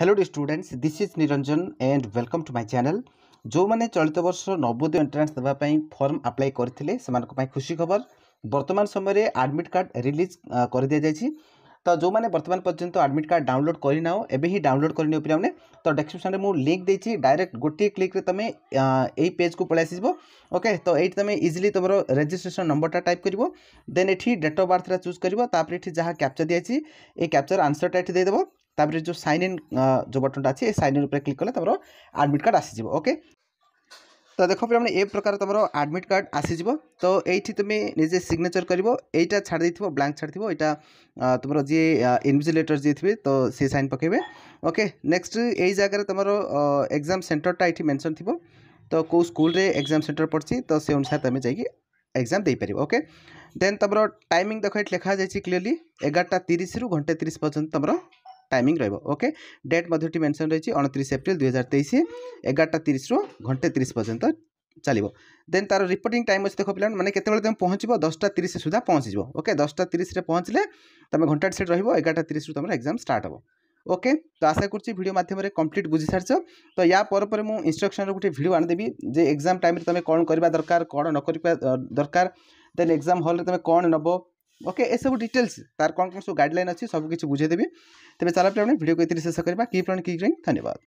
hello students this is Niranjan and welcome to my channel ଯେଉଁମାନେ ଚଳିତ ବର୍ଷ ନବୋଦୟ ଏଣ୍ଟ୍ରାନ୍ସ ଦେବା ପାଇଁ ଫର୍ମ ଆପ୍ଲାଏ କରିଥିଲେ ସେମାନଙ୍କ ପାଇଁ ଖୁସି ଖବର ବର୍ତ୍ତମାନ ସମୟରେ ଆଡ଼ମିଟ୍ କାର୍ଡ଼ ରିଲିଜ୍ କରିଦିଆଯାଇଛି ତ ଯେଉଁମାନେ ବର୍ତ୍ତମାନ ପର୍ଯ୍ୟନ୍ତ ଆଡ଼ମିଟ୍ କାର୍ଡ଼ ଡାଉନଲୋଡ଼୍ କରିନାହଁ ଏବେ ହିଁ ଡାଉନଲୋଡ଼୍ କରିନିଅ ପିଲାମାନେ ତ ଡେସ୍କ୍ରିପ୍ସନ୍ରେ ମୁଁ ଲିଙ୍କ୍ ଦେଇଛି ଡାଇରେକ୍ଟ ଗୋଟିଏ କ୍ଲିକ୍ରେ ତୁମେ ଏଇ ପେଜ୍କୁ ପଳାଇ ଆସିଯିବ ଓକେ ତ ଏଇଠି ତୁମେ ଇଜିଲି ତୁମର ରେଜିଷ୍ଟ୍ରେସନ୍ ନମ୍ବରଟା ଟାଇପ୍ କରିବ ଦେନ୍ ଏଠି ଡେଟ୍ ଅଫ୍ ବାର୍ଥଟା ଚୁଜ୍ କରିବ ତାପରେ ଏଠି ଯାହା କ୍ୟାପ୍ଚର୍ ଦିଆଯାଇଛି ଏଇ କ୍ୟାପ୍ଚର୍ ଆନ୍ସର୍ଟା ଏଠି ଦେଇଦେବ ତାପରେ ଯେଉଁ ସାଇନ୍ ଇନ୍ ଯେଉଁ ବଟନ୍ଟା ଅଛି ଏ ସାଇନ୍ ଇନ୍ ଉପରେ କ୍ଲିକ୍ କଲେ ତୁମର ଆଡ଼ମିଟ୍ କାର୍ଡ଼ ଆସିଯିବ ଓକେ ତ ଦେଖ ପିଲାମାନେ ଏ ପ୍ରକାର ତୁମର ଆଡ଼ମିଟ୍ କାର୍ଡ଼ ଆସିଯିବ ତ ଏଇଠି ତୁମେ ନିଜେ ସିଗ୍ନେଚର୍ କରିବ ଏଇଟା ଛାଡ଼ି ଦେଇଥିବ ବ୍ଲାଙ୍କ ଛାଡ଼ିଥିବ ଏଇଟା ତୁମର ଯିଏ ଇନଭିଜିଲେଟର୍ ଯିଏ ଥିବେ ତ ସେ ସାଇନ୍ ପକାଇବେ ଓକେ ନେକ୍ସଟ ଏଇ ଜାଗାରେ ତୁମର ଏକ୍ଜାମ୍ ସେଣ୍ଟରଟା ଏଇଠି ମେନସନ୍ ଥିବ ତ କେଉଁ ସ୍କୁଲରେ ଏକ୍ଜାମ୍ ସେଣ୍ଟର ପଡ଼ିଛି ତ ସେ ଅନୁସାରେ ତୁମେ ଯାଇକି ଏକ୍ଜାମ୍ ଦେଇପାରିବ ଓକେ ଦେନ୍ ତୁମର ଟାଇମିଂ ଦେଖ ଏଠି ଲେଖାଯାଇଛି କ୍ଲିଅରଲି ଏଗାରଟା ତିରିଶରୁ ଘଣ୍ଟେ ତିରିଶ ପର୍ଯ୍ୟନ୍ତ ତୁମର টাইমিং রহব ওকে ডেট মধ্যে এটি মেনশন রয়েছে অণতিশ এপ্রিল দুই হাজার তেইশ এগারোটা তিরিশরু ঘণ্টে তিরিশ পর্যন্ত ଚାଲିବ ଦେନ୍ ତା'ର ରିପୋର୍ଟିଂ ଟାଇମ୍ ଅଛି ଦେଖ ପିଲାମାନେ ମାନେ କେତେବେଳେ ତୁମେ ପହଞ୍ଚିବ ଦଶଟା ତିରିଶ ସୁଦ୍ଧା ପହଞ୍ଚିଯିବ ଓକେ ଦଶଟା ତିରିଶରେ ପହଞ୍ଚିଲେ ତୁମେ ଘଣ୍ଟାଟେ ସେଠି ରହିବ ଏଗାରଟା ତିରିଶରୁ ତୁମର ଏକ୍ଜାମ୍ ଷ୍ଟାର୍ଟ ହେବ ଓକେ ତ ଆଶା କରୁଛି ଭିଡ଼ିଓ ମାଧ୍ୟମରେ କମ୍ପ୍ଲିଟ୍ ବୁଝିସାରିଛ ତ ୟା ପରେ ପରେ ମୁଁ ଇନ୍ଷ୍ଟ୍ରକ୍ସନ୍ର ଗୋଟେ ଭିଡ଼ିଓ ଆଣିଦେବି ଯେ ଏକ୍ଜାମ୍ ଟାଇମ୍ରେ ତୁମେ କ'ଣ କରିବା ଦରକାର କ'ଣ ନ କରିବା ଦରକାର ଦେନ୍ ଏକ୍ଜାମ୍ ହଲ୍ରେ ତୁମେ କ'ଣ ନେବ ওকে এসবু ডিটেলস তার କ'ଣ କ'ଣ ସବୁ ଗାଇଡ଼ଲାଇନ୍ ଅଛି ସବୁ କିଛି ବୁଝେଇଦେବି ତେବେ ଚାଲ ପିଲାମାନେ ଭିଡ଼ିଓକୁ ଏଥିରେ ଶେଷ କରିବା କି ପ୍ଲାନ୍ କି ଧନ୍ୟବାଦ